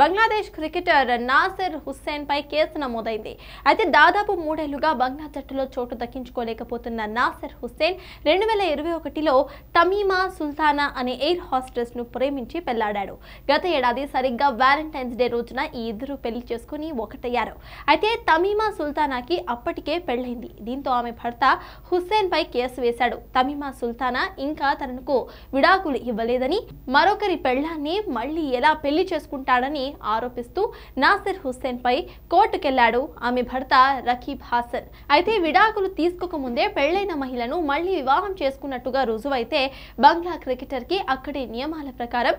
Bangladesh cricketer Nasir Hussain పై కేసు నమోదైంది అయితే దాదాపు మూడేళ్లుగా బంగ్లా జట్టులో చోటు దక్కించుకోలేకపోతున్న నాసిర్ హుస్సేన్ రెండు వేల ఇరవై ఒకటిలో తమీమా సుల్తానా అనే ఎయిర్ హాస్టెస్ ను ప్రేమించి పెళ్లాడాడు గత ఏడాది సరిగ్గా వ్యాలంటైన్స్ డే రోజున ఈ ఇద్దరు పెళ్లి చేసుకుని ఒకటయ్యారు అయితే తమీమా సుల్తానాకి అప్పటికే పెళ్లైంది దీంతో ఆమె భర్త హుస్సేన్ పై కేసు వేశాడు తమీమా సుల్తానా ఇంకా తనకు విడాకులు ఇవ్వలేదని మరొకరి పెళ్లాన్ని మళ్లీ ఎలా పెళ్లి చేసుకుంటాడని చేశారని ఆరోపిస్తూ నాసిర్ హుస్సేన్ పై కోర్టుకెళ్లాడు ఆమె భర్త రకీబ్ హాసన్ అయితే విడాకులు తీసుకోకముందే పెళ్లైన మహిళను మళ్లీ వివాహం చేసుకున్నట్టుగా రుజువైతే బంగ్లా క్రికెటర్ కి అక్కడి నియమాల ప్రకారం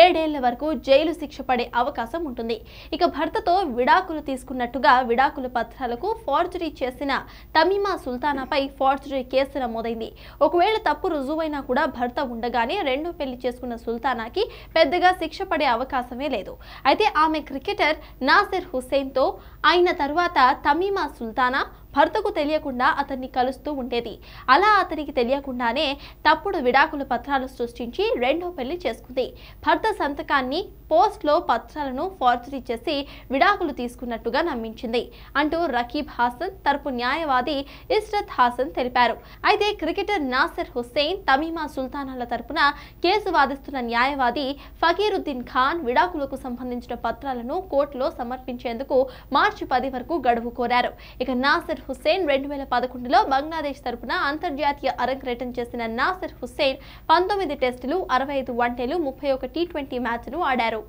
ఏడేళ్ల వరకు జైలు శిక్ష పడే అవకాశం ఉంటుంది ఇక భర్తతో విడాకులు తీసుకున్నట్టుగా విడాకుల పత్రాలకు ఫార్జరీ చేసిన తమీమా సుల్తానాపై ఫార్జరీ కేసు నమోదైంది ఒకవేళ తప్పు రుజువైనా కూడా భర్త ఉండగానే రెండో పెళ్లి చేసుకున్న సుల్తానాకి పెద్దగా శిక్ష పడే అవకాశమే లేదు అయితే ఆమె క్రికెటర్ నాసిర్ హుస్సేన్తో అయిన తర్వాత తమీమా సుల్తానా భర్తకు తెలియకుండా అతన్ని కలుస్తూ ఉండేది అలా అతనికి తెలియకుండానే తప్పుడు విడాకుల పత్రాలు సృష్టించి రెండో పెళ్లి చేసుకుంది భర్త సంతకాన్ని పోస్ట్లో పత్రాలను ఫార్జరీ చేసి విడాకులు తీసుకున్నట్టుగా నమ్మించింది అంటూ రకీబ్ హాసన్ తరపు న్యాయవాది ఇస్రత్ హాసన్ తెలిపారు అయితే క్రికెటర్ నాసిర్ హుస్సేన్ తమీమా సుల్తానాల తరపున కేసు వాదిస్తున్న న్యాయవాది ఫకీరుద్దీన్ ఖాన్ విడాకులకు సంబంధించిన పత్రాలను కోర్టులో సమర్పించేందుకు మార్చి పది వరకు గడువు కోరారు ఇక నాసిర్ హుస్సేన్ రెండు వేల పదకొండులో బంగ్లాదేశ్ తరపున అంతర్జాతీయ అరంగరేటం చేసిన నాసిర్ హుస్సేన్ పంతొమ్మిది టెస్టులు అరవై ఐదు వన్డేలు ముప్పై ఒక టీ ట్వంటీ మ్యాచ్ను ఆడారు